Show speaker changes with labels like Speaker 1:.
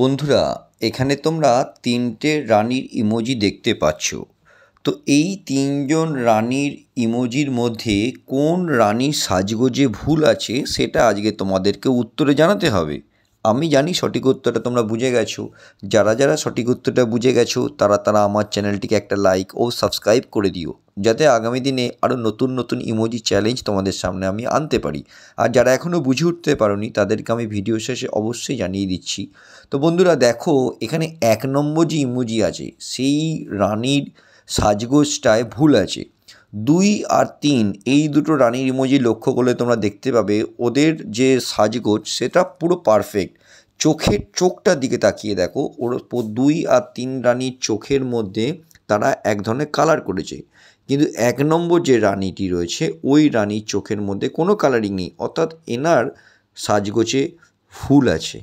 Speaker 1: বন্ধুরা এখানে তোমরা তিনটে রানীর ইমোজি দেখতে পাচ্ছ তো এই তিনজন রানীর ইমোজির মধ্যে কোন রানীর সাজগোজে ভুল আছে সেটা আজকে তোমাদেরকে উত্তরে জানাতে হবে আমি জানি সঠিক উত্তরটা তোমরা বুঝে গেছো যারা যারা সঠিক উত্তরটা বুঝে গেছো তারা তারা আমার চ্যানেলটিকে একটা লাইক ও সাবস্ক্রাইব করে দিও যাতে আগামী দিনে আরও নতুন নতুন ইমোজি চ্যালেঞ্জ তোমাদের সামনে আমি আনতে পারি আর যারা এখনও বুঝে উঠতে পারোনি তাদেরকে আমি ভিডিও শেষে অবশ্যই জানিয়ে দিচ্ছি তো বন্ধুরা দেখো এখানে এক নম্বর যে ইমোজি আছে সেই রানীর সাজগোজটায় ভুল আছে দুই আর তিন এই দুটো রানির ইমোজি লক্ষ্য করলে তোমরা দেখতে পাবে ওদের যে সাজগোজ সেটা পুরো পারফেক্ট চোখের চোখটার দিকে তাকিয়ে দেখো ওর দুই আর তিন রানীর চোখের মধ্যে তারা এক ধরনের কালার করেছে কিন্তু এক নম্বর যে রানীটি রয়েছে ওই রানীর চোখের মধ্যে কোনো কালারিং নেই অর্থাৎ এনার সাজগোছে ফুল আছে